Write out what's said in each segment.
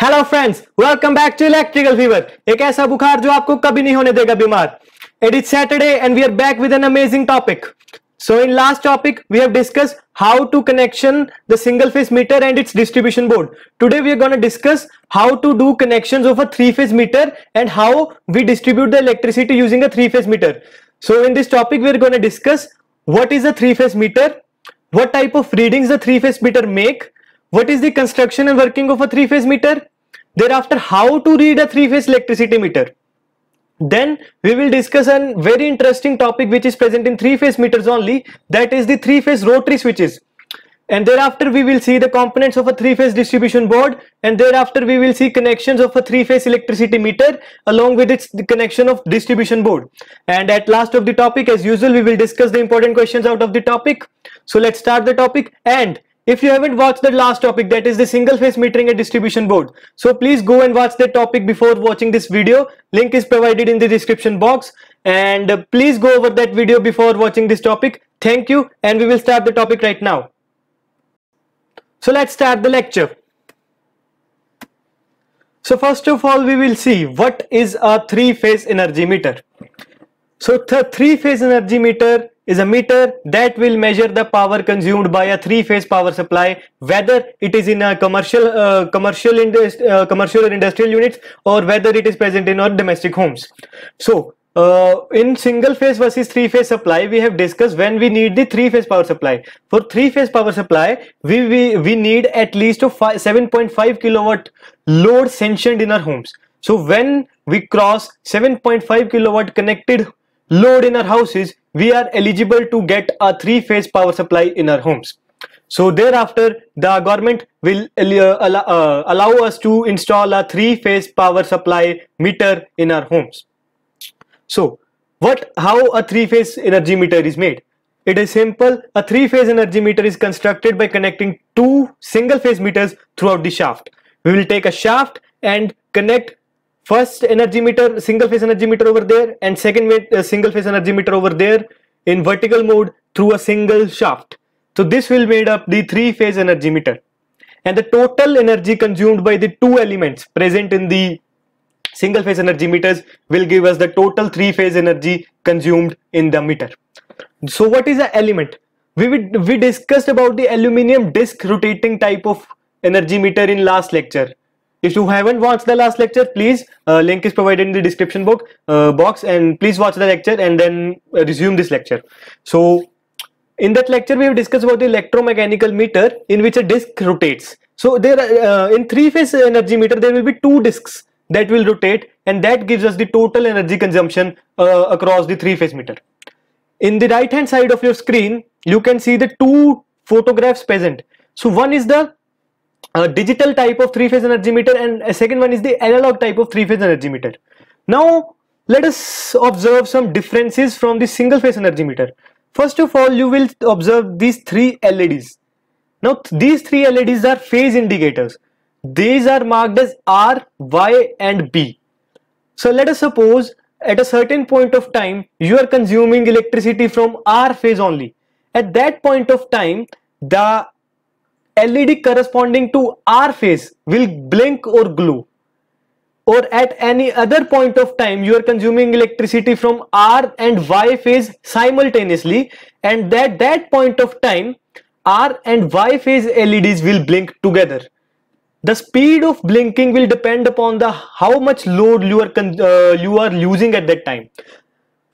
Hello friends! Welcome back to Electrical Fever, एक ऐसा बुखार जो आपको कभी नहीं होने देगा बीमार it is Saturday and we are back with an amazing topic so in last topic we have how to connection the single phase meter and its distribution board. Today we are going to discuss how to do connections of a three phase meter and how we distribute the electricity using a three phase meter. So in this topic we are going to discuss what is a three phase meter, what type of readings the three phase meter make, what is the construction and working of a three phase meter Thereafter, how to read a three-phase electricity meter. Then we will discuss a very interesting topic which is present in three-phase meters only that is the three-phase rotary switches. And thereafter we will see the components of a three-phase distribution board and thereafter we will see connections of a three-phase electricity meter along with its connection of distribution board. And at last of the topic as usual we will discuss the important questions out of the topic. So let's start the topic and if you haven't watched the last topic that is the single phase metering and distribution board. So please go and watch that topic before watching this video. Link is provided in the description box and uh, please go over that video before watching this topic. Thank you and we will start the topic right now. So let's start the lecture. So first of all we will see what is a three phase energy meter. So the three phase energy meter is a meter that will measure the power consumed by a three-phase power supply, whether it is in a uh, commercial, uh, commercial, industri uh, commercial or industrial units or whether it is present in our domestic homes. So uh, in single phase versus three phase supply we have discussed when we need the three phase power supply for three phase power supply we we, we need at least 7.5 kilowatt load sanctioned in our homes so when we cross 7.5 kilowatt connected load in our houses we are eligible to get a three-phase power supply in our homes. So thereafter, the government will uh, uh, allow us to install a three-phase power supply meter in our homes. So what, how a three-phase energy meter is made? It is simple. A three-phase energy meter is constructed by connecting two single-phase meters throughout the shaft. We will take a shaft and connect first energy meter single phase energy meter over there and second uh, single phase energy meter over there in vertical mode through a single shaft so this will made up the three phase energy meter and the total energy consumed by the two elements present in the single phase energy meters will give us the total three phase energy consumed in the meter so what is the element we we discussed about the aluminum disc rotating type of energy meter in last lecture if you haven't watched the last lecture, please, uh, link is provided in the description box, uh, box and please watch the lecture and then uh, resume this lecture. So, in that lecture, we have discussed about the electromechanical meter in which a disc rotates. So, there uh, in three-phase energy meter, there will be two discs that will rotate and that gives us the total energy consumption uh, across the three-phase meter. In the right-hand side of your screen, you can see the two photographs present. So, one is the a digital type of three phase energy meter and a second one is the analog type of three phase energy meter now let us observe some differences from the single phase energy meter first of all you will observe these three LEDs now th these three LEDs are phase indicators these are marked as R Y and B so let us suppose at a certain point of time you are consuming electricity from R phase only at that point of time the LED corresponding to R phase will blink or glow or at any other point of time you are consuming electricity from R and Y phase simultaneously and at that point of time R and Y phase LEDs will blink together. The speed of blinking will depend upon the how much load you are uh, you are using at that time.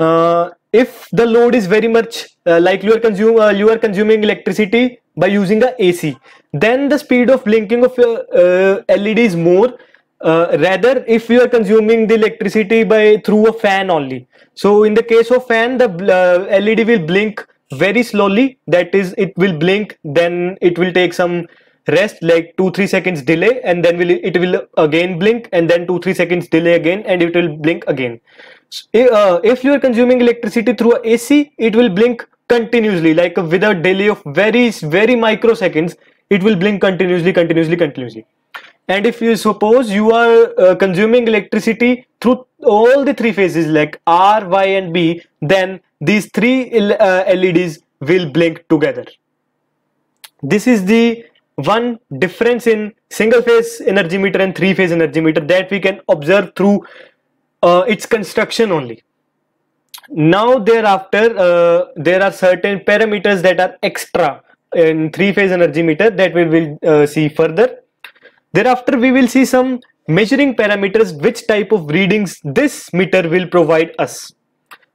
Uh, if the load is very much uh, like you are, uh, you are consuming electricity by using a AC then the speed of blinking of your uh, LED is more uh, rather if you are consuming the electricity by through a fan only so in the case of fan the uh, LED will blink very slowly that is it will blink then it will take some rest like 2-3 seconds delay and then will it will again blink and then 2-3 seconds delay again and it will blink again so, uh, if you are consuming electricity through a AC it will blink continuously like with a delay of very very microseconds it will blink continuously continuously continuously and if you suppose you are uh, consuming electricity through all the three phases like r y and b then these three uh, leds will blink together this is the one difference in single phase energy meter and three phase energy meter that we can observe through uh, its construction only now thereafter uh, there are certain parameters that are extra in three phase energy meter that we will uh, see further thereafter we will see some measuring parameters which type of readings this meter will provide us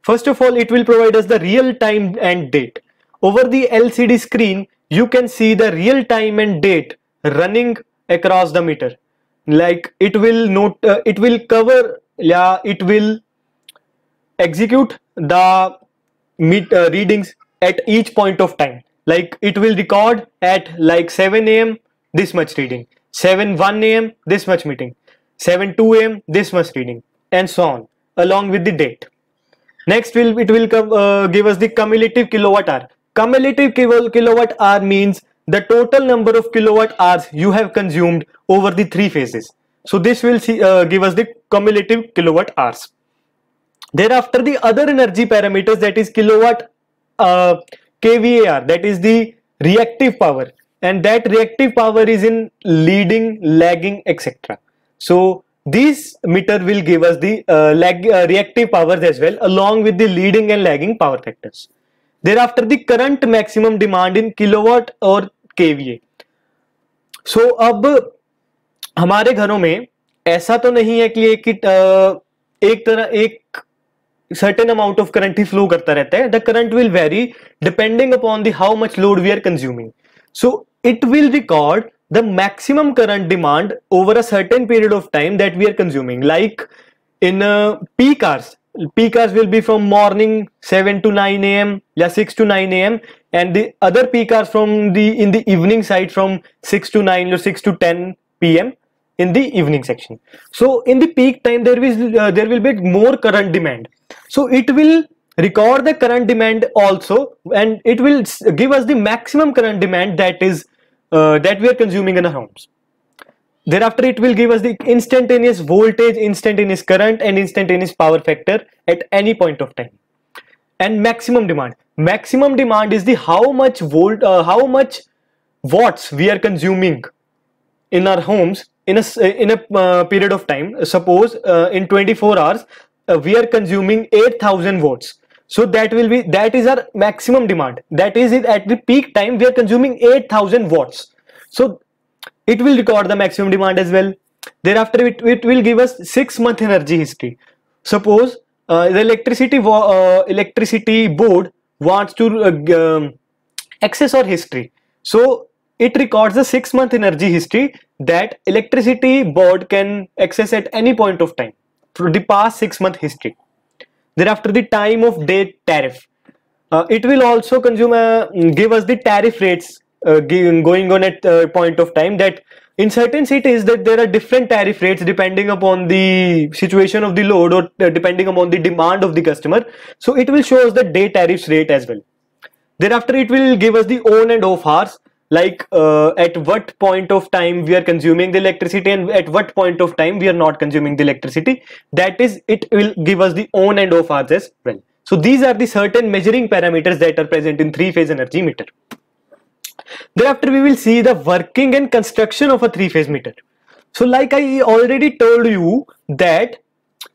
first of all it will provide us the real time and date over the lcd screen you can see the real time and date running across the meter like it will note uh, it will cover yeah it will execute the meet, uh, readings at each point of time like it will record at like 7 a.m this much reading 7 1 a.m this much meeting 7 2 a.m this much reading and so on along with the date next will it will come, uh, give us the cumulative kilowatt hour cumulative kilowatt hour means the total number of kilowatt hours you have consumed over the three phases so this will see, uh, give us the cumulative kilowatt hours thereafter the other energy parameters that is kilowatt uh, kvar that is the reactive power and that reactive power is in leading lagging etc so this meter will give us the uh, lag, uh, reactive powers as well along with the leading and lagging power factors thereafter the current maximum demand in kilowatt or kva so so, अब हमारे घरों में ऐसा तो नहीं है कि एक एक तरह एक certain amount of current flow karta rehta hai. The current will vary depending upon the how much load we are consuming. So it will record the maximum current demand over a certain period of time that we are consuming. Like in uh, peak hours, peak hours will be from morning 7 to 9 a.m. yeah 6 to 9 a.m. and the other peak hours from the in the evening side from 6 to 9 or 6 to 10 p.m. in the evening section. So in the peak time there is uh, there will be more current demand so it will record the current demand also and it will give us the maximum current demand that is uh, that we are consuming in our homes thereafter it will give us the instantaneous voltage instantaneous current and instantaneous power factor at any point of time and maximum demand maximum demand is the how much volt uh, how much watts we are consuming in our homes in a in a uh, period of time suppose uh, in 24 hours uh, we are consuming 8000 watts so that will be that is our maximum demand that is at the peak time we are consuming 8000 watts so it will record the maximum demand as well thereafter it, it will give us six month energy history suppose uh, the electricity uh, electricity board wants to uh, um, access our history so it records the six month energy history that electricity board can access at any point of time for the past six month history. Thereafter, the time of day tariff. Uh, it will also consume uh, give us the tariff rates uh, going on at uh, point of time that in certain cities that there are different tariff rates depending upon the situation of the load or uh, depending upon the demand of the customer so it will show us the day tariffs rate as well thereafter it will give us the on and off hours like uh, at what point of time we are consuming the electricity and at what point of time we are not consuming the electricity that is it will give us the on and off hours as well so these are the certain measuring parameters that are present in three phase energy meter thereafter we will see the working and construction of a three phase meter so like i already told you that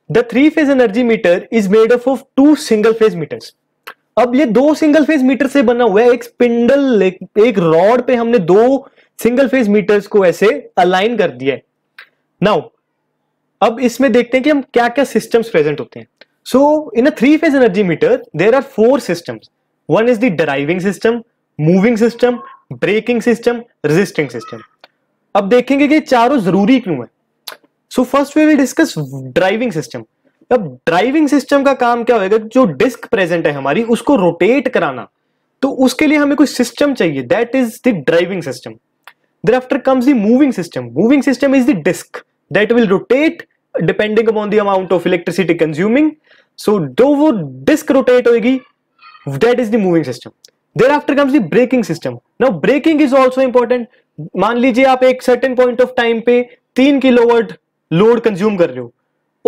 the three phase energy meter is made up of two single phase meters अब ये दो single phase metre से बना हुआ है एक spindle एक, rod पे हमने दो सिंगल फेज मीटर्स को ऐसे अलाइन कर दिया है नाउ अब इसमें देखते हैं कि हम क्या क्या सिस्टम्स प्रेजेंट होते हैं so in a three phase energy meter there are four systems one is the driving system moving system braking system resisting system अब देखेंगे कि चारों जरूरी क्यों है so first we will discuss driving system अब ड्राइविंग सिस्टम का काम क्या होगा जो डिस्क प्रेजेंट है हमारी उसको रोटेट कराना तो उसके लिए हमें कुछ सिस्टम चाहिए that is the driving system there after comes the moving system moving system is the disc that will rotate depending upon the amount of electricity consuming so दो वो डिस्क रोटेट होगी that is the moving system there after comes the braking system now braking is also important मान लीजिए आप एक certain point of time पे तीन kilowatt load consume कर रहे हो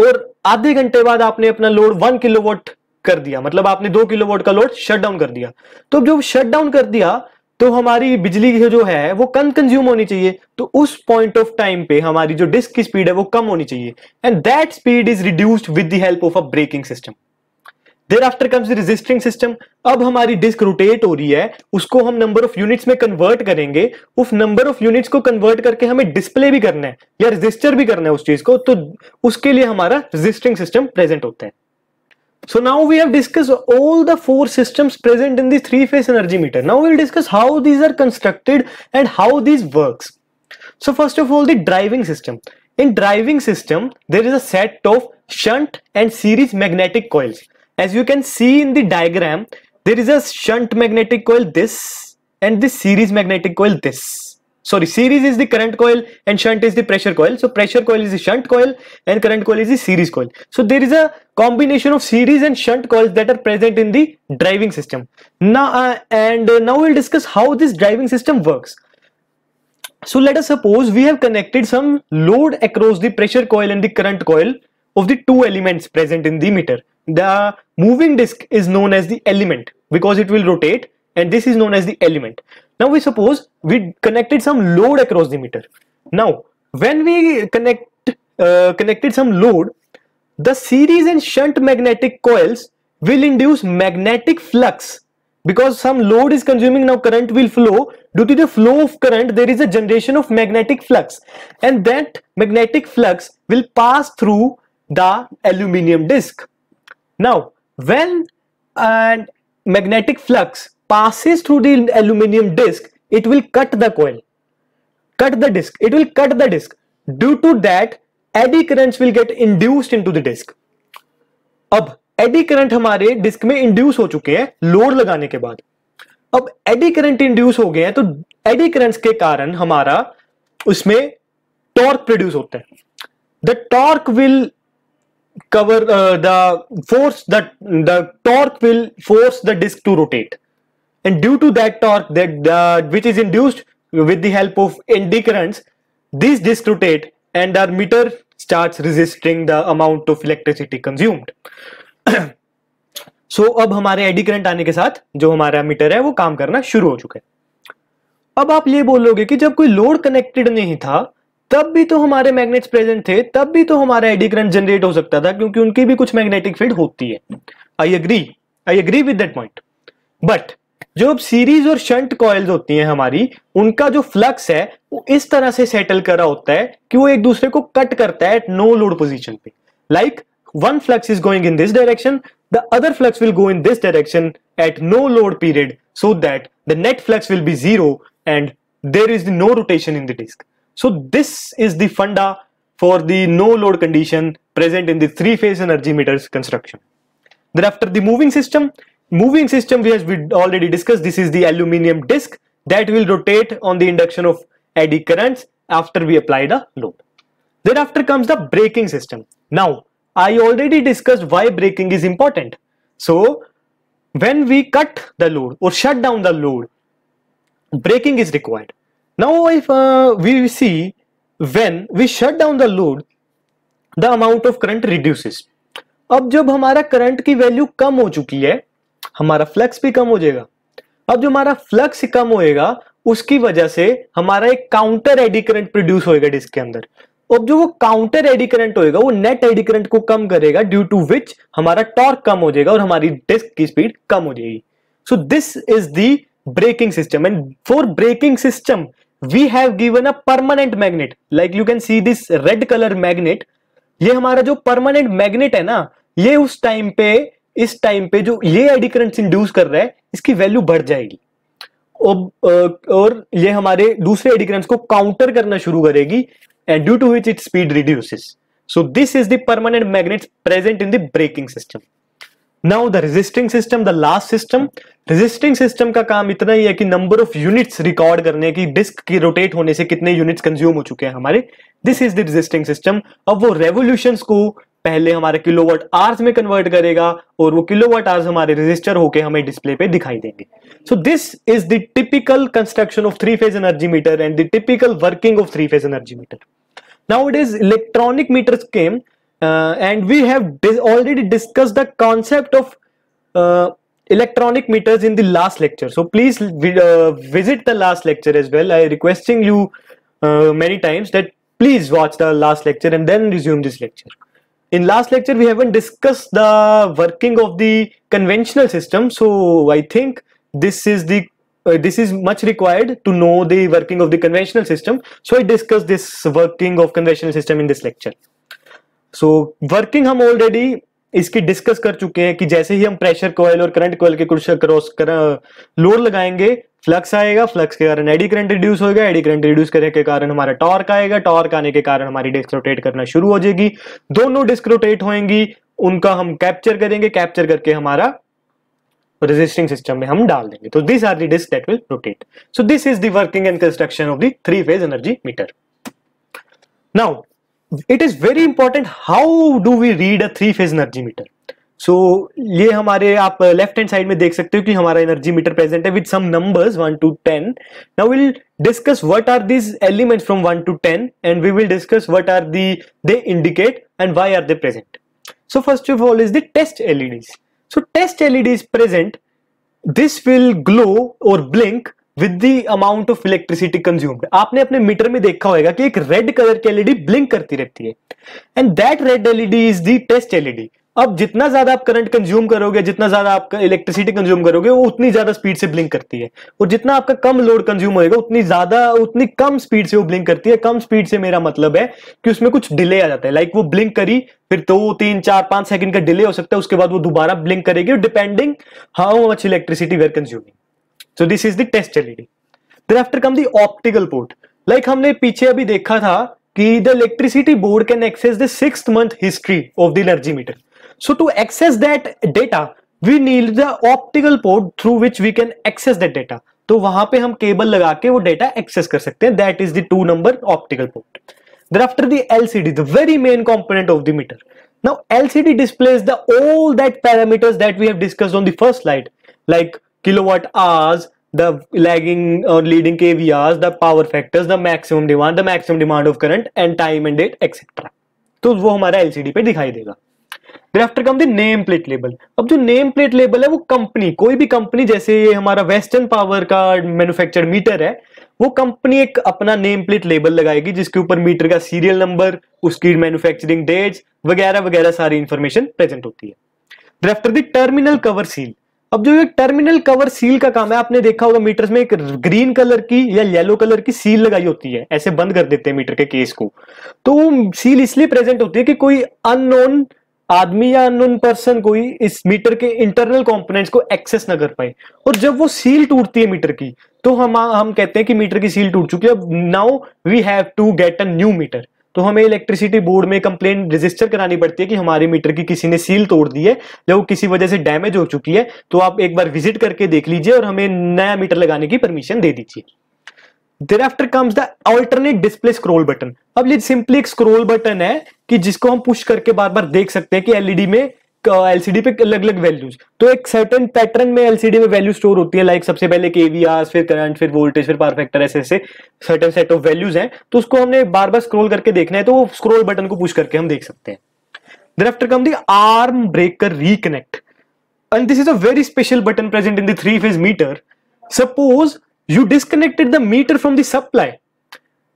और आधे घंटे बाद आपने अपना लोड वन किलोवाट कर दिया मतलब आपने दो किलोवाट का लोड शट डाउन कर दिया तो जब शट डाउन कर दिया तो हमारी बिजली जो है वो कम कंज्यूम होनी चाहिए तो उस पॉइंट ऑफ टाइम पे हमारी जो डिस्क की स्पीड है वो कम होनी चाहिए and that speed is reduced with the help of a braking system there after comes registering system अब हमारी डिस्क रोटेट हो रही है उसको हम नंबर ऑफ यूनिट्स में कन्वर्ट करेंगे उस नंबर ऑफ यूनिट्स को कन्वर्ट करके हमें डिस्प्ले भी करना है या रजिस्टर भी करना है उस चीज को तो उसके लिए हमारा रजिस्टरिंग सिस्टम प्रेजेंट होता है so now we have discuss all the four system present in this three phase energy meter now will discuss how these are constructed and how these work so first of all the driving system in driving system there is at of shunt and series magnetic coils as you can see in the diagram there is a shunt magnetic coil this and this series magnetic coil this sorry series is the current coil and shunt is the pressure coil so pressure coil is the shunt coil and current coil is the series coil so there is a combination of series and shunt coils that are present in the driving system now uh, and uh, now we'll discuss how this driving system works so let us suppose we have connected some load across the pressure coil and the current coil of the two elements present in the meter the moving disk is known as the element because it will rotate and this is known as the element now we suppose we connected some load across the meter now when we connect uh, connected some load the series and shunt magnetic coils will induce magnetic flux because some load is consuming now current will flow due to the flow of current there is a generation of magnetic flux and that magnetic flux will pass through the aluminium disc Now, when a magnetic flux passes through the aluminum disc, it will cut the coil, cut the disc, it will cut the disc. Due to that, eddy currents will get induced into the disc अब eddy current हमारे disc में induce हो चुके हैं load लगाने के बाद अब एडी करंट इंड्यूस हो गए हैं तो एडी करंट्स के कारण हमारा उसमें टॉर्क प्रोड्यूस होता है the torque will cover uh, the force that the torque will force the disc to rotate and due to that torque that uh, which is induced with the help of eddy currents this disc rotate and our meter starts resisting the amount of electricity consumed so so, अब हमारे eddy current आने के साथ जो हमारा metre है वो काम करना शुरू हो चुका है अब आप ये बोलोगे कि जब कोई लोड कनेक्टेड नहीं था तब भी तो हमारे मैग्नेट्स प्रेजेंट थे तब भी तो हमारा एडी करंट जनरेट हो सकता था क्योंकि उनकी भी कुछ मैग्नेटिक फील्ड होती है I agree I agree with that point but जो अब सीरीज और शंट कॉयल्स होती हैं हमारी उनका जो फ्लक्स है वो इस तरह से सेटल करा होता है कि वो एक दूसरे को कट करता है एट नो लोड पोजीशन पे like one flux is going in this direction the other flux will go in this direction at no load period so that the net flux will be zero and there is no rotation in the disc So this is the funda for the no load condition present in the three phase energy meters construction. Then after the moving system, moving system we have already discussed this is the aluminium disc that will rotate on the induction of eddy currents after we apply the load. Thereafter comes the braking system. Now I already discussed why braking is important. So when we cut the load or shut down the load, braking is required. Now if uh, we see when we shut down the load the amount of current reduces. अब जब हमारा current की value कम हो चुकी है हमारा flux भी कम हो जाएगा अब जो हमारा फ्लक्स कम होएगा उसकी वजह से हमारा एक काउंटर एडी करंट प्रोड्यूस होएगा डिस्क के अंदर अब जो वो काउंटर एडी करंट होएगा वो नेट एडी करंट को कम करेगा ड्यू टू विच हमारा टॉर्क कम हो जाएगा और हमारी डिस्क की स्पीड कम हो जाएगी so this is the braking system and for braking system we have given a permanent magnet like you can see this red colour magnet ये हमारा जो परमानेंट मैग्नेट है ना ये उस टाइम पे इस टाइम पे जो ये एडी करंट इंड्यूस कर रहा है इसकी वैल्यू बढ़ जाएगी और ये हमारे दूसरे एडी करंट्स को काउंटर करना शुरू करेगी and due to which it speed reduces so this is the permanent magnet present in the braking system now the resisting system the last system resisting system का काम इतना ही है कि नंबर ऑफ यूनिट्स रिकॉर्ड करने की disc की rotate होने से कितने यूनिट्स कंज्यूम हो चुके हैं हमारे this is the resisting system अब वो रेवोल्यूशन को पहले हमारे किलोवाट आर्स में कन्वर्ट करेगा और वो किलोवाट आर्स हमारे रजिस्टर होके हमें डिस्प्ले पे दिखाई देंगे so this is the typical construction of three phase energy meter and the typical working of three phase energy meter now it is electronic meters came uh, and we have dis already discussed the concept of uh, electronic meters in the last lecture so please vi uh, visit the last lecture as well i requesting you uh, many times that please watch the last lecture and then resume this lecture in last lecture we haven't discussed the working of the conventional system so i think this is the uh, this is much required to know the working of the conventional system so i discuss this working of conventional system in this lecture so working हम already इसकी discuss कर चुके हैं कि जैसे ही हम pressure कोयल और current कोयल के कुछ क्रॉस कर लोड लगाएंगे फ्लक्स आएगा फ्लक्स के कारण एडी करंट रिड्यूस होगा एडी करंट रिड्यूस करने के कारण हमारा टॉर्क आएगा टॉर्क आने के कारण हमारी डिस्क रोटेट करना शुरू हो जाएगी दोनों डिस्क रोटेट होएंगी उनका हम कैप्चर करेंगे कैप्चर करके हमारा रेजिस्टिंग सिस्टम में हम डाल देंगे तो this are the disc that will rotate so this is the working and construction of the three phase energy meter now it is very important how do we read a three phase energy meter so ये हमारे आप left hand side में देख सकते हो कि हमारा energy meter present है with some numbers one to ten now will discuss what are these elements from one to ten and we will discuss what are the they indicate and why are they present so first of all is the test LEDs so test LEDs present this will glow or blink with the amount of electricity consumed आपने अपने meter में देखा होगा कि एक red colour की LED blink करती रहती है and that red LED is the test LED अब जितना ज्यादा आप करंट कंज्यूम करोगे जितना ज्यादा आपका इलेक्ट्रिसिटी कंज्यूम करोगे वो उतनी ज्यादा स्पीड से ब्लिंक करती है और जितना आपका कम लोड कंज्यूम होगा उतनी ज्यादा उतनी कम स्पीड से वो ब्लिंक करती है कम स्पीड से मेरा मतलब है कि उसमें कुछ डिले आ जाता है लाइक वो ब्लिंक करी फिर दो तो, तीन चार पांच सेकंड का डिले हो सकता है उसके बाद वो दोबारा ब्लिंक करेगी depending how much electricity we're consuming so this is the test after come the port like हमने पीछे अभी देखा था कि the electricity board can access the month history of the energy meter so to access that data we need the optical port through which we can access that data तो वहां पे हम केबल लगा के वो डेटा एक्सेस कर सकते हैं that is the two number optical port there after C D the very main component of the meter now lcd displays the all that parameters that we have discussed on the kilowatt hours the lagging or leading kvrs the power factors the maximum demand the maximum demand of current and time and date etc तो वो हमारा LCD पे दिखाई देगा thereafter come the name plate label अब जो name plate label है वो कंपनी कोई भी कंपनी जैसे ये हमारा वेस्टर्न पावर का मैन्युफैक्चर्ड मीटर है वो कंपनी एक अपना नेम प्लेट लेबल लगाएगी जिसके ऊपर मीटर का सीरियल नंबर उसकी मैन्युफैक्चरिंग डेट्स वगैरह वगैरह सारी इंफॉर्मेशन प्रेजेंट होती है thereafter the terminal cover seal अब जो ये टर्मिनल कवर सील का काम है आपने देखा होगा मीटर में एक ग्रीन कलर की या येलो कलर की सील लगाई होती है ऐसे बंद कर देते हैं मीटर के केस को तो वो सील इसलिए प्रेजेंट होती है कि कोई अननोन आदमी या अननोन पर्सन कोई इस मीटर के इंटरनल कंपोनेंट्स को एक्सेस ना कर पाए और जब वो सील टूटती है मीटर की तो हम हम कहते हैं कि मीटर की सील टूट चुकी है now we have to get a new meter तो हमें इलेक्ट्रिसिटी बोर्ड में कंप्लेन रजिस्टर करानी पड़ती है कि हमारे मीटर की किसी ने सील तोड़ दी है या वो किसी वजह से डैमेज हो चुकी है तो आप एक बार विजिट करके देख लीजिए और हमें नया मीटर लगाने की परमिशन दे दीजिए there after comes the alternate display scroll button अब ये सिंपली एक स्क्रोल बटन है कि जिसको हम पुश करके बार बार देख सकते हैं कि एलईडी में एलसीडी पे अलग अलग वैल्यूज तो एक सर्टेन पैटर्न में एलसीडी में वैल्यू स्टोर होती है लाइक सबसे पहले केवीआर फिर करंट फिर वोल्टेज फिर परफेक्टर ऐसे ऐसे सर्टेन सेट ऑफ वैल्यूज हैं तो उसको हमने बार बार स्क्रोल करके देखना है तो वो स्क्रोल बटन को पुश करके हम देख सकते हैं thereafter come the arm breaker reconnect and this is a very special button present in the three phase meter suppose you disconnected the meter from the supply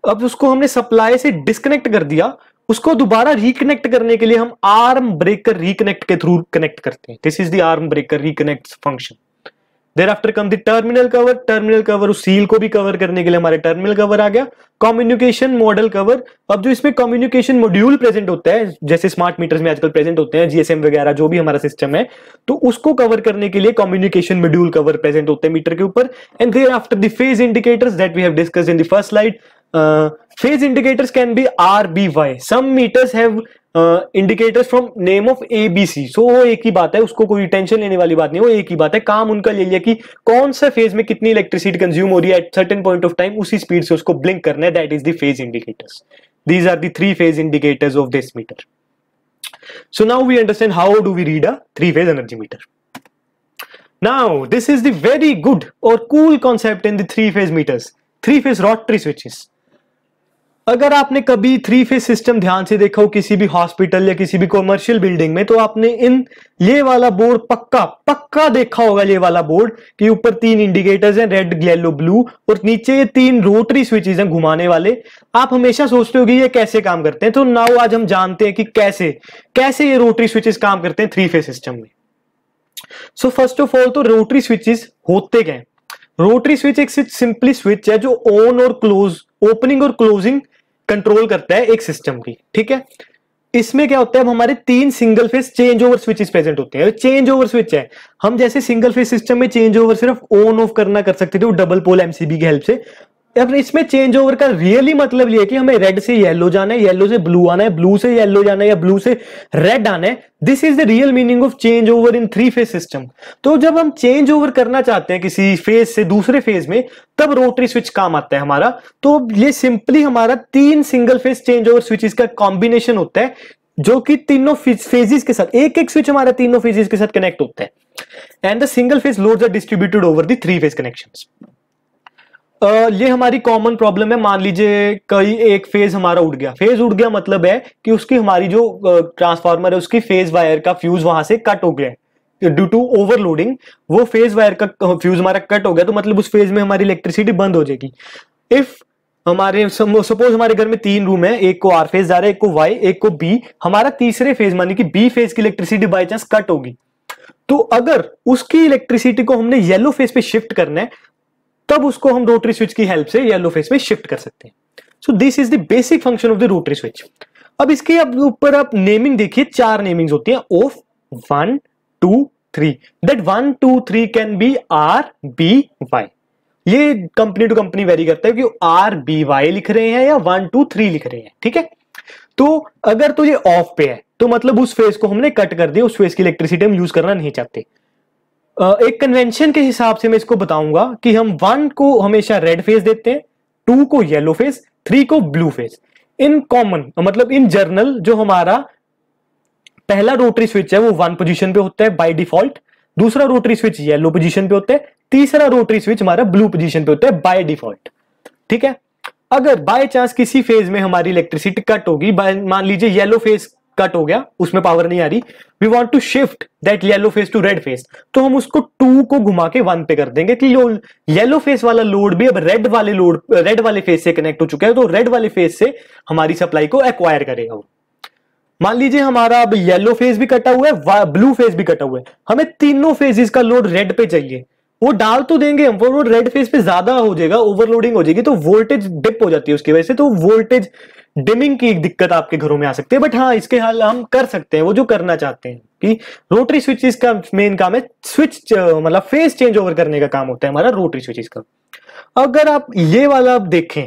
अब उसको हमने सप्लाई से डिस्कनेक्ट कर दिया उसको दोबारा रिकनेक्ट करने के लिए हम आर्म ब्रेकर रिकनेक्ट के थ्रू कनेक्ट करते हैं this is the arm breaker reconnect function there after come the terminal cover terminal cover उस सील को भी कवर करने के लिए हमारे टर्मिनल कवर आ गया कम्युनिकेशन मॉडल कवर अब जो इसमें कम्युनिकेशन मॉड्यूल प्रेजेंट होता है जैसे स्मार्ट मीटर्स में आजकल प्रेजेंट होते हैं जीएसएम वगैरह जो भी हमारा सिस्टम है तो उसको कवर करने के लिए कम्युनिकेशन मॉड्यूल कवर प्रेजेंट होते हैं मीटर के ऊपर and there after the phase indicators that we have discuss in the first slide phase indicators can be R B Y some meters have uh, indicators from name of A, B, C. वो एक ही बात है उसको कोई tension लेने वाली बात नहीं वो एक ही बात है काम उनका ले लिया कि कौन सा फेज में कितनी इलेक्ट्रिसिटी कंज्यूम हो रही है at certain point of time उसी स्पीड से उसको ब्लिंक करना है that is the phase indicators these are the three phase indicators of this meter so now we understand how do we read a three phase energy meter now this is the very good और cool concept in the three phase meters three phase rotary switches अगर आपने कभी three phase system ध्यान से देखा हो किसी भी हॉस्पिटल या किसी भी कॉमर्शियल बिल्डिंग में तो आपने इन ये वाला बोर्ड पक्का पक्का देखा होगा ये वाला बोर्ड कि ऊपर तीन इंडिकेटर्स हैं रेड येलो ब्लू और नीचे ये तीन रोटरी स्विचेस हैं घुमाने वाले आप हमेशा सोचते हो ये कैसे काम करते हैं तो नाउ आज हम जानते हैं कि कैसे कैसे ये रोटरी स्विचेस काम करते हैं थ्री फेज सिस्टम में सो फर्स्ट ऑफ ऑल तो रोटरी स्विचेस होते गए रोटरी स्विच एक सिंपली स्विच है जो ऑन और क्लोज ओपनिंग और क्लोजिंग कंट्रोल करता है एक सिस्टम की ठीक है इसमें क्या होता है अब हमारे तीन single phase change over switches present होते हैं चेंज ओवर स्विच है हम जैसे सिंगल फेस सिस्टम में चेंज ओवर सिर्फ ऑन ऑफ करना कर सकते थे वो डबल पोल एमसीबी की हेल्प से अब इसमें चेंज ओवर का रियली मतलब ये कि हमें रेड से येलो जाना है येलो से ब्लू आना है ब्लू से येलो जाना है या ब्लू से रेड आना है this is the real meaning of change over in three phase system तो जब हम चेंज ओवर करना चाहते हैं किसी फेज से दूसरे फेज में तब रोटरी स्विच काम आता है हमारा तो ये सिंपली हमारा तीन single phase change over switches का कॉम्बिनेशन होता है जो कि तीनों फेजेस के साथ एक एक स्विच हमारा तीनों फेजेस के साथ कनेक्ट होता है and the single phase loads are distributed over the three phase connections ये हमारी कॉमन प्रॉब्लम है मान लीजिए कई एक फेज हमारा उड़ गया फेज उड़ गया मतलब है कि उसकी हमारी जो ट्रांसफार्मर है उसकी फेज वायर का फ्यूज वहां से कट हो गया ड्यू टू ओवरलोडिंग वो फेज वायर का फ्यूज हमारा कट हो गया तो मतलब उस फेज में हमारी इलेक्ट्रिसिटी बंद हो जाएगी इफ हमारे सपोज हमारे घर में तीन रूम है एक को आर फेज जा रहा है एक को वाई एक को बी हमारा तीसरे फेज मानी कि बी फेज की इलेक्ट्रिसिटी बाई चांस कट होगी तो अगर उसकी इलेक्ट्रिसिटी को हमने येलो फेज पे शिफ्ट करना है तब उसको हम रोटरी स्विच की हेल्प से येलो फेस में शिफ्ट कर सकते हैं so this is the basic function of the rotary switch अब इसके अब ऊपर आप नेमिंग देखिए चार नेमिंग होती हैं of one two three that one two three can be R B Y ये कंपनी टू कंपनी वेरी करता है कि आर बी वाई लिख रहे हैं या वन टू थ्री लिख रहे हैं ठीक है तो अगर तो ये ऑफ पे है तो मतलब उस फेस को हमने कट कर दिया उस फेस की इलेक्ट्रिसिटी हम यूज करना नहीं चाहते एक कन्वेंशन के हिसाब से मैं इसको बताऊंगा कि हम वन को हमेशा रेड फेस देते हैं टू को येलो फेस थ्री को ब्लू फेस इन कॉमन मतलब इन जर्नल जो हमारा पहला रोटरी स्विच है वो वन पोजीशन पे होता है बाय डिफॉल्ट दूसरा रोटरी स्विच येलो पोजीशन पे होता है तीसरा रोटरी स्विच हमारा ब्लू पोजीशन पे होता है बाय डिफॉल्ट ठीक है अगर बाय चांस किसी फेज में हमारी इलेक्ट्रिसिटी कट होगी मान लीजिए येलो फेज कट हो गया उसमें पावर नहीं आ रही we want to shift that yellow phase to red phase तो हम उसको टू को घुमा के वन पे कर देंगे कि येलो फेस वाला लोड भी अब रेड वाले लोड रेड वाले फेस से कनेक्ट हो चुका है तो रेड वाले फेस से हमारी सप्लाई को एक्वायर करेगा वो मान लीजिए हमारा अब येलो फेस भी कटा हुआ है ब्लू फेस भी कटा हुआ है हमें तीनों फेजिस का लोड रेड पे चाहिए वो डाल तो देंगे हम वो रेड फेस पे ज्यादा हो जाएगा ओवरलोडिंग हो जाएगी तो वोल्टेज डिप हो जाती है उसकी वजह से तो वोल्टेज डिमिंग की दिक्कत आपके घरों में आ सकती है बट हाँ इसके हाल हम कर सकते हैं वो जो करना चाहते हैं कि रोटरी स्विचेस का मेन काम है स्विच मतलब फेस चेंज ओवर करने का काम होता है हमारा रोटरी स्विचेस का अगर आप ये वाला आप देखें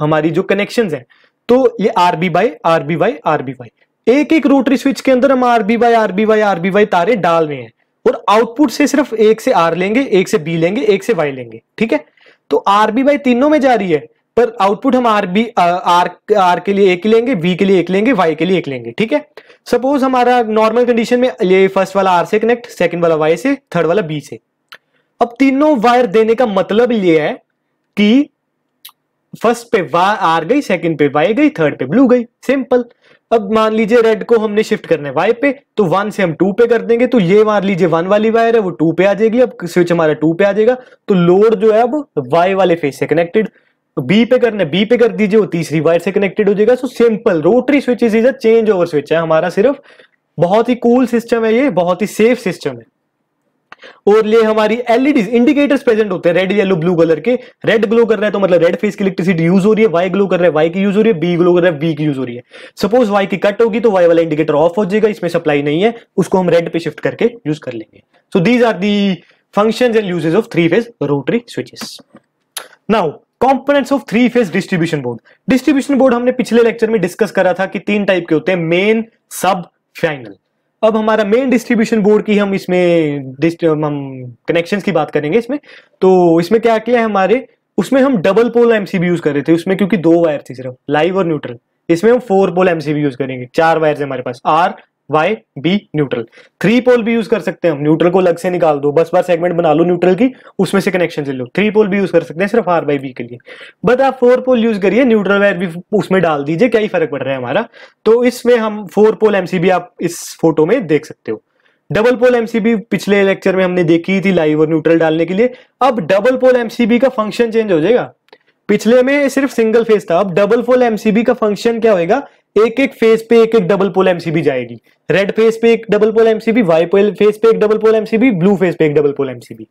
हमारी जो कनेक्शन है तो ये RB by RB by RB by एक एक रोटरी स्विच के अंदर हम RB by RB by RB by तारे डाल रहे हैं और आउटपुट से सिर्फ एक से आर लेंगे एक से बी लेंगे एक से वाई लेंगे ठीक है तो आर बी वाई तीनों में जा रही है पर आउटपुट हम आर बी आर आर के लिए एक लेंगे बी के लिए एक लेंगे वाई के लिए एक लेंगे ठीक है सपोज हमारा नॉर्मल कंडीशन में ये फर्स्ट वाला आर से कनेक्ट सेकंड वाला वाई से थर्ड वाला बी से अब तीनों वायर देने का मतलब ये है कि फर्स्ट पे आर गई सेकंड पे वाई गई थर्ड पे ब्लू गई सिंपल अब मान लीजिए रेड को हमने शिफ्ट करने है वाई पे तो वन से हम टू पे कर देंगे तो ये मान लीजिए वन वाली वायर है वो टू पे आ जाएगी अब स्विच हमारा टू पे आ जाएगा तो लोड जो है अब वाई वाले फेस से कनेक्टेड बी तो पे करना बी पे कर दीजिए वो तीसरी वायर से कनेक्टेड हो जाएगा so simple rotary switch is a change over switch है हमारा सिर्फ बहुत ही कूल cool सिस्टम है ये बहुत ही सेफ सिस्टम है और ये हमारी एलईडी इंडिकेटर्स प्रेजेंट होते हैं रेड येलो ब्लू कलर के रेड ग्लो कर रहा है तो मतलब रेड फेस की इलेक्ट्रिसिटी यूज हो रही है वाई ग्लो कर रहा है वाई की यूज हो रही है बी ग्लो कर रहा है बी की यूज हो रही है सपोज वाई की कट होगी तो वाई वाला इंडिकेटर ऑफ हो जाएगा इसमें सप्लाई नहीं है उसको हम रेड पे शिफ्ट करके यूज कर लेंगे so these are the function and usages of three phase rotary switches now components of three phase distribution board distribution board हमने पिछले लेक्चर में डिस्कस करा था कि तीन टाइप के होते हैं मेन सब फाइनल अब हमारा मेन डिस्ट्रीब्यूशन बोर्ड की हम इसमें हम कनेक्शन की बात करेंगे इसमें तो इसमें क्या किया है हमारे उसमें हम डबल पोल एमसीबी यूज कर रहे थे उसमें क्योंकि दो वायर थी सिर्फ लाइव और न्यूट्रल इसमें हम फोर पोल एमसीबी यूज करेंगे चार वायर है हमारे पास R Y B neutral three pole भी यूज कर सकते हैं हम न्यूट्रल को अलग से निकाल दो बस बार सेगमेंट बना लो न्यूट्रल की उसमें से कनेक्शन ले लो थ्री पोल भी यूज कर सकते हैं सिर्फ आर बाई बी के लिए बट आप फोर पोल यूज करिए न्यूट्रल वायर भी उसमें डाल दीजिए क्या ही फर्क पड़ रहा है हमारा तो इसमें हम फोर पोल एमसीबी आप इस फोटो में देख सकते हो डबल पोल एमसीबी पिछले लेक्चर में हमने देखी थी लाइव और न्यूट्रल डालने के लिए अब डबल पोल एमसीबी का फंक्शन चेंज हो जाएगा पिछले में सिर्फ सिंगल फेज था अब डबल पोल एमसीबी का फंक्शन क्या होगा एक एक फेज पे एक एक डबल पोल एमसीबी जाएगी रेड फेज पे एक double pole MCB Y pole phase पे एक double pole MCB blue phase पे एक double pole MCB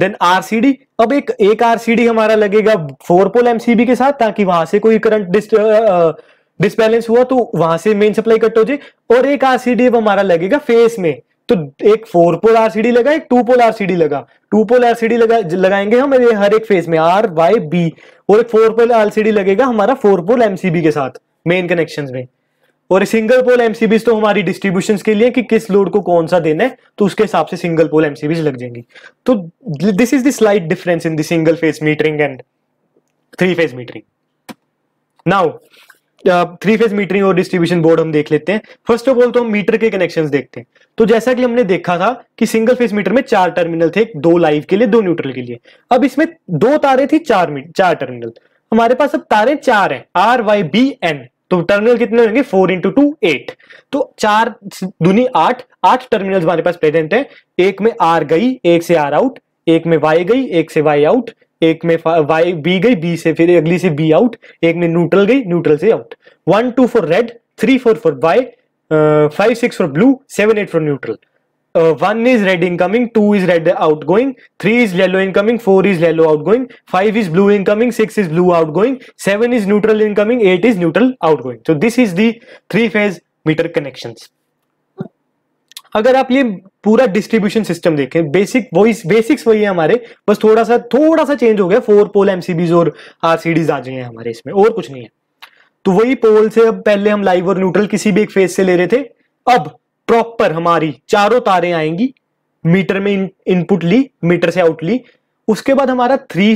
then RCD अब एक एक आरसीडी हमारा लगेगा फोर पोल एमसीबी के साथ ताकि वहां से कोई करंट डिसबैलेंस हुआ तो वहां से मेन सप्लाई कट हो जाए और एक आरसीडी अब हमारा लगेगा फेस में तो एक फोर पोल आरसीडी लगा एक टू पोल आरसीडी लगा टू पोल आरसीडी लगा लगाएंगे हम हर एक फेस में आर वाई बी और एक फोर पोल आरसीडी लगेगा हमारा फोर पोल एमसीबी के साथ मेन कनेक्शन में और सिंगल पोल एमसीबीज तो हमारी डिस्ट्रीब्यूशन के लिए कि किस लोड को कौन सा देना है तो उसके हिसाब से सिंगल पोल एमसीबीज लग जाएंगी तो this is the slight difference in the single phase metering and three phase metering now three phase metering और डिस्ट्रीब्यूशन बोर्ड हम देख लेते हैं फर्स्ट ऑफ ऑल तो हम मीटर के कनेक्शन देखते हैं तो जैसा कि हमने देखा था कि सिंगल फेज मीटर में चार टर्मिनल थे दो लाइव के लिए दो न्यूट्रल के लिए अब इसमें दो तारे थी चार चार टर्मिनल हमारे पास अब तारे चार हैं आर वाई बी एन तो टर्मिनल कितने होंगे फोर इंटू टू एट तो चार दुनी आठ आठ टर्मिनल हमारे पास प्रेजेंट है एक में आर गई एक से आर आउट एक में वाई गई एक से वाई आउट एक में वाई बी गई बी से फिर अगली से बी आउट एक में न्यूट्रल गई न्यूट्रल से out one two four red three four four Y five six four blue seven eight four neutral uh, one is red incoming, two is red outgoing, three is yellow incoming, four is yellow outgoing, five is blue incoming, six is blue outgoing, seven is neutral incoming, eight is neutral outgoing. So this is the three phase meter connections अगर आप ये पूरा distribution system देखें basic वॉइस basics वही है हमारे बस थोड़ा सा थोड़ा सा चेंज हो गया फोर पोल एमसीबीज और आरसीडीज आ गए हैं हमारे इसमें और कुछ नहीं है तो वही पोल से अब पहले हम लाइव और न्यूट्रल किसी भी एक फेज से ले रहे थे अब प्रॉपर हमारी चारों तारें आएंगी मीटर में इनपुट ली मीटर से आउट ली उसके बाद हमारा थ्री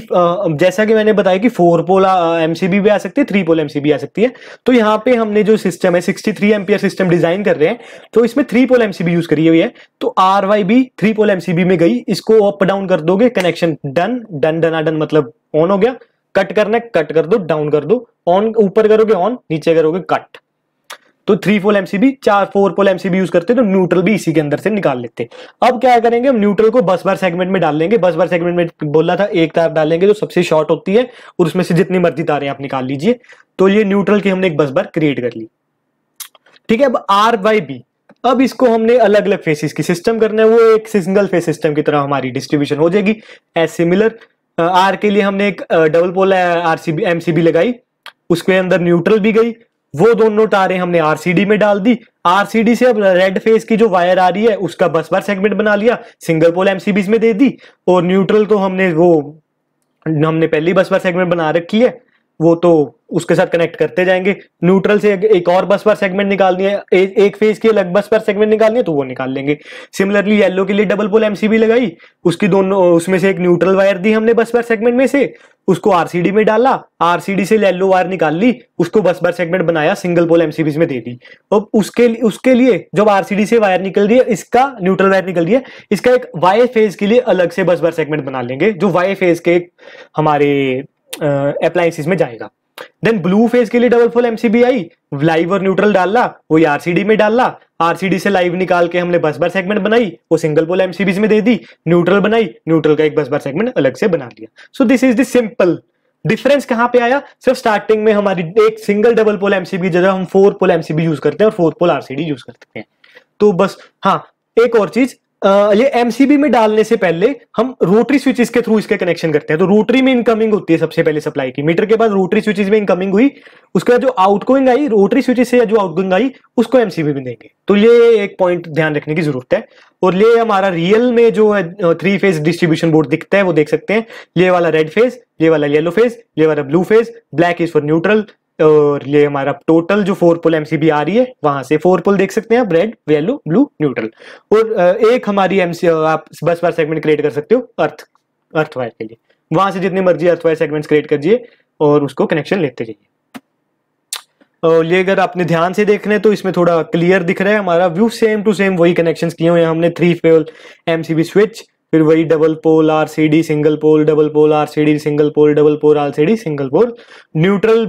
जैसा कि मैंने बताया कि फोर पोल एमसीबी भी आ सकती है थ्री पोल एमसीबी आ सकती है तो यहाँ पे हमने जो सिस्टम है 63 थ्री एम्पियर सिस्टम डिजाइन कर रहे हैं तो इसमें थ्री पोल एमसीबी यूज करी हुई है तो आर वाई भी थ्री पोल एमसीबी में गई इसको अप डाउन कर दोगे कनेक्शन डन डन डना डन मतलब ऑन हो गया कट करना कट कर दो डाउन कर दो ऑन ऊपर करोगे ऑन नीचे करोगे कट तो थ्री पोल एमसीबी चार फोर पोल एमसीबी यूज करते तो न्यूट्रल भी इसी के अंदर से निकाल लेते अब क्या करेंगे हम न्यूट्रल को बस बार सेगमेंट में डाल लेंगे बस बार सेगमेंट में बोला था एक तार डालेंगे जो सबसे शॉर्ट होती है और उसमें से जितनी मर्जी तारें आप निकाल लीजिए तो ये न्यूट्रल की हमने एक बस बार क्रिएट कर ली ठीक है अब आर वाई बी अब इसको हमने अलग अलग फेसिस की सिस्टम करना है वो एक सिंगल फेस सिस्टम की तरह हमारी डिस्ट्रीब्यूशन हो जाएगी एज सिमिलर आर के लिए हमने एक डबल पोल आरसीबी एमसीबी लगाई उसके अंदर न्यूट्रल भी गई वो दोनों तारें हमने आरसीडी में डाल दी आरसीडी से अब रेड फेस की जो वायर आ रही है उसका बस बार सेगमेंट बना लिया सिंगल पोल एमसीबीज में दे दी और न्यूट्रल तो हमने वो हमने पहली बस बार सेगमेंट बना रखी है वो तो उसके साथ कनेक्ट करते जाएंगे न्यूट्रल से एक और बस पर सेगमेंट निकालनी है ए, एक फेज की अलग बस पर सेगमेंट निकालनी है तो वो निकाल लेंगे सिमिलरली येलो के लिए डबल पोल एमसीबी लगाई उसकी दोनों उसमें से एक न्यूट्रल वायर दी हमने बस पर सेगमेंट में से उसको आरसीडी में डाला आरसीडी से येलो वायर निकाल ली उसको बस बार सेगमेंट बनाया सिंगल पोल एमसीबी में दे दी अब उसके उसके लिए जब आरसीडी से वायर निकल रही है इसका न्यूट्रल वायर निकल रही है इसका एक वाई फेज के लिए अलग से बस बार सेगमेंट बना लेंगे जो वाई फेज के हमारे अप्लायसेज में जाएगा देन ब्लू फेज के लिए डबल फुल एमसीबी आई लाइव और न्यूट्रल डालना वो आरसीडी में डालना आरसीडी से लाइव निकाल के हमने बस बार सेगमेंट बनाई वो सिंगल पोल एमसीबीज में दे दी न्यूट्रल बनाई न्यूट्रल का एक बस बार सेगमेंट अलग से बना दिया so this is simple difference कहाँ पे आया सिर्फ स्टार्टिंग में हमारी एक सिंगल डबल पोल एमसीबी जगह हम फोर पोल एमसीबी यूज करते हैं और फोर पोल आरसीडी यूज करते हैं तो बस हाँ एक और चीज ये एमसीबी में डालने से पहले हम रोटरी स्विचेस के थ्रू इसके कनेक्शन करते हैं तो रोटरी में इनकमिंग होती है सबसे पहले सप्लाई की मीटर के बाद रोटरी स्विचेस में इनकमिंग हुई उसके बाद जो आउटगोइंग आई रोटरी स्विचेस से जो आउटगोइंग आई उसको एमसीबी में देंगे तो ये एक पॉइंट ध्यान रखने की जरूरत है और ये हमारा रियल में जो है थ्री फेज डिस्ट्रीब्यूशन बोर्ड दिखता है वो देख सकते हैं ये वाला रेड फेज ये वाला येलो फेज ये वाला blue phase black is for neutral और ये हमारा टोटल जो फोर पुल एमसीबी आ रही है वहां से फोर पुल देख सकते हैं आप रेड येलो ब्लू न्यूट्रल और एक हमारी एमसी आप बस बार सेगमेंट क्रिएट कर सकते हो अर्थ अर्थ वायर के लिए वहां से जितनी मर्जी अर्थ वायर सेगमेंट्स क्रिएट करिए और उसको कनेक्शन लेते जाइए और ये अगर आपने ध्यान से देखने तो इसमें थोड़ा क्लियर दिख रहा है हमारा व्यू सेम टू सेम वही कनेक्शंस किए हुए हैं हमने थ्री फेल एमसीबी स्विच फिर वही double pole RCD single pole double pole RCD single pole double pole RCD single pole neutral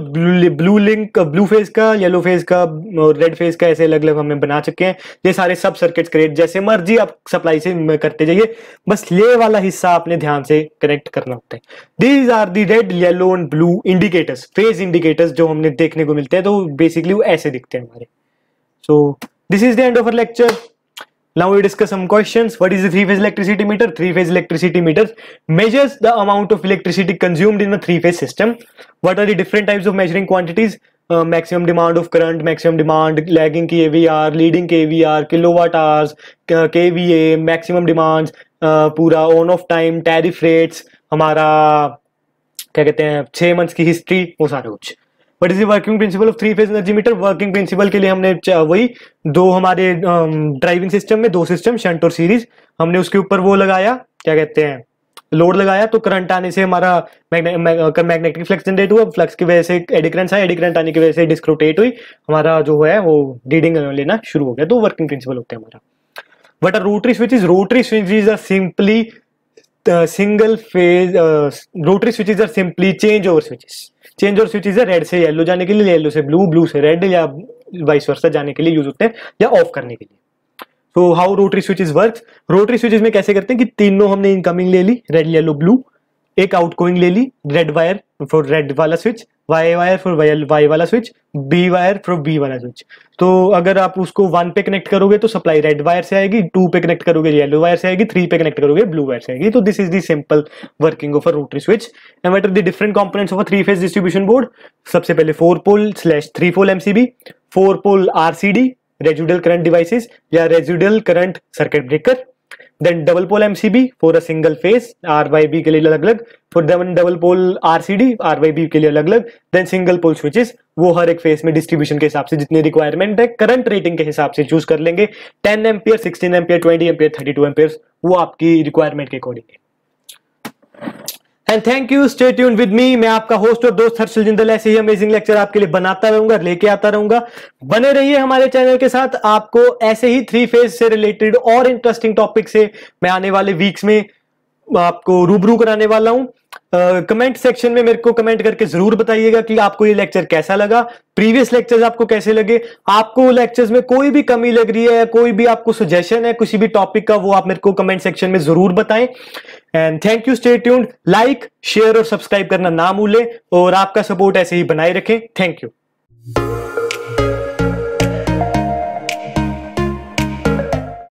blue link blue phase का येलो फेज का और रेड फेज का ऐसे अलग अलग हमें बना चुके हैं ये सारे सब सर्किट क्रिएट जैसे मर्जी आप सप्लाई से करते जाइए बस ले वाला हिस्सा आपने ध्यान से कनेक्ट करना होता है these are the red yellow and blue indicators phase indicators जो हमने देखने को मिलते हैं तो बेसिकली वो ऐसे दिखते हैं हमारे so this is the end of uh lecture Now we discuss some questions. What is the three-phase electricity meter? Three-phase electricity meter measures the amount of electricity consumed in a three-phase system. What are the different types of measuring quantities? Uh, maximum demand of current, maximum demand, lagging kVR, leading kVR, kilowatt hours, uh, kVA, maximum demands, uh, pura on off time tariff rates हमारा क्या कहते हैं छः months की history वो सारा कुछ what is working principle of three phase energy meter working principle के लिए हमने वही दो हमारे ड्राइविंग um, सिस्टम में दो सिस्टम शंट और सीरीज हमने उसके ऊपर वो लगाया क्या कहते हैं लोड लगाया तो करंट आने से हमारा मैग्नेटिक फ्लक्स जनरेट हुआ फ्लक्स की वजह से एडी आया एडी आने की वजह से डिस्क्रोटेट हुई हमारा जो है वो रीडिंग लेना शुरू हो गया तो वर्किंग प्रिंसिपल होते हैं हमारा what are rotary is rotary switch is are simply single phase rotary is are simply change over switches change over switches है रेड से येलो जाने के लिए येलो से ब्लू ब्लू से रेड या वाइस वर्षा जाने के लिए यूज होते हैं या ऑफ करने के लिए तो how rotary switches work rotary switches में कैसे करते हैं कि तीनों हमने इनकमिंग ले ली रेड येलो ब्लू एक आउटगोइंग ले ली रेड वायर फॉर रेड वाला switch Y wire for Y वाला switch B wire for B वाला स्विच तो अगर आप उसको वन पे कनेक्ट करोगे तो सप्लाई रेड वायर से आएगी टू पे कनेक्ट करोगे येलो वायर से आएगी थ्री पे कनेक्ट करोगे ब्लू वायर से आएगी तो this is the simple working of a rotary switch and what are the different components of a three phase distribution board सबसे पहले four pole slash three pole MCB four pole RCD residual current devices या residual current circuit breaker then pole MCB for a single phase R Y B के लिए अलग अलग for double pole RCD R Y B के लिए अलग अलग then single pole switches वो हर एक फेज में डिस्ट्रीब्यूशन के हिसाब से जितने रिक्वायरमेंट है करंट रेटिंग के हिसाब से चूज कर लेंगे ampere ampere ampere ampere ampere ampere two ampere वो आपकी रिक्वायरमेंट के अकॉर्डिंग है and thank you stay tune with me मैं आपका होस्ट और दोस्त हर्षल जिंदल ऐसे ही अमेजिंग लेक्चर आपके लिए बनाता रहूंगा लेके आता रहूंगा बने रहिए हमारे चैनल के साथ आपको ऐसे ही थ्री फेज से रिलेटेड और इंटरेस्टिंग टॉपिक से मैं आने वाले वीक्स में आपको रूबरू कराने वाला हूं कमेंट uh, सेक्शन में मेरे को कमेंट करके जरूर बताइएगा कि आपको ये लेक्चर कैसा लगा प्रीवियस लेक्चर्स आपको कैसे लगे आपको लेक्चर्स में कोई भी कमी लग रही है कोई भी आपको सजेशन है किसी भी टॉपिक का वो आप मेरे को कमेंट सेक्शन में जरूर बताएं uh, and thank you stay tuned like share और सब्सक्राइब करना ना भूलें और आपका सपोर्ट ऐसे ही बनाए रखें थैंक यू